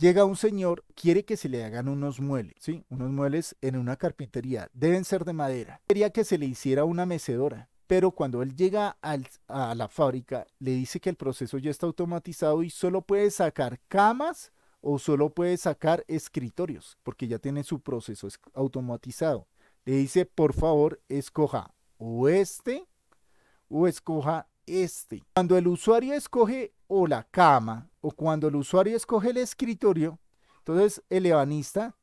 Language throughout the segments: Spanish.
Llega un señor, quiere que se le hagan unos muebles, ¿sí? Unos muebles en una carpintería. Deben ser de madera. Quería que se le hiciera una mecedora. Pero cuando él llega a la fábrica, le dice que el proceso ya está automatizado y solo puede sacar camas o solo puede sacar escritorios, porque ya tiene su proceso automatizado. Le dice, por favor, escoja o este o escoja este. Cuando el usuario escoge o la cama o cuando el usuario escoge el escritorio, entonces el ebanista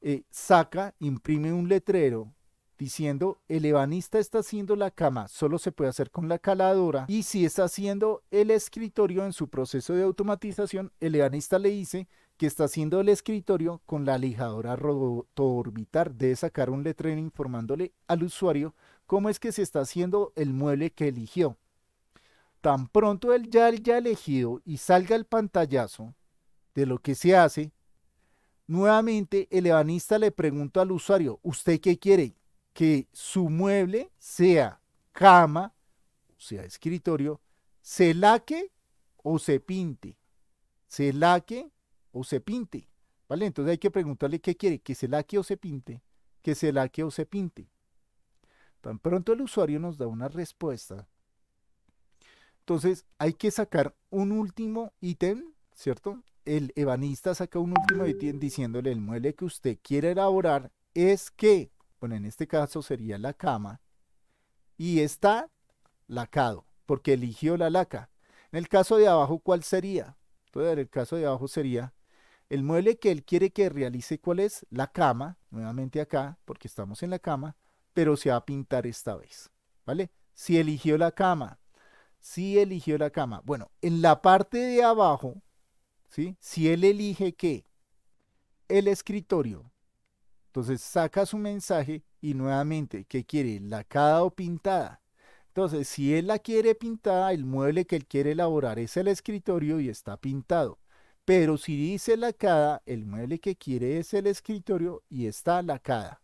eh, saca, imprime un letrero diciendo el ebanista está haciendo la cama, solo se puede hacer con la caladora y si está haciendo el escritorio en su proceso de automatización, el ebanista le dice que está haciendo el escritorio con la lijadora rotoorbitar, debe sacar un letrero informándole al usuario cómo es que se está haciendo el mueble que eligió tan pronto el ya ya elegido y salga el pantallazo de lo que se hace, nuevamente el ebanista le pregunta al usuario, ¿usted qué quiere? Que su mueble sea cama, sea escritorio, se laque o se pinte. Se laque o se pinte. ¿Vale? Entonces hay que preguntarle qué quiere, que se laque o se pinte, que se laque o se pinte. Tan pronto el usuario nos da una respuesta, entonces hay que sacar un último ítem, ¿cierto? El ebanista saca un último ítem diciéndole el mueble que usted quiere elaborar es que, bueno, en este caso sería la cama, y está lacado, porque eligió la laca. En el caso de abajo, ¿cuál sería? Entonces, el caso de abajo sería el mueble que él quiere que realice, ¿cuál es? La cama, nuevamente acá, porque estamos en la cama, pero se va a pintar esta vez, ¿vale? Si eligió la cama, si eligió la cama. Bueno, en la parte de abajo, ¿sí? Si él elige que el escritorio, entonces saca su mensaje y nuevamente, ¿qué quiere? ¿Lacada o pintada? Entonces, si él la quiere pintada, el mueble que él quiere elaborar es el escritorio y está pintado. Pero si dice lacada, el mueble que quiere es el escritorio y está lacada.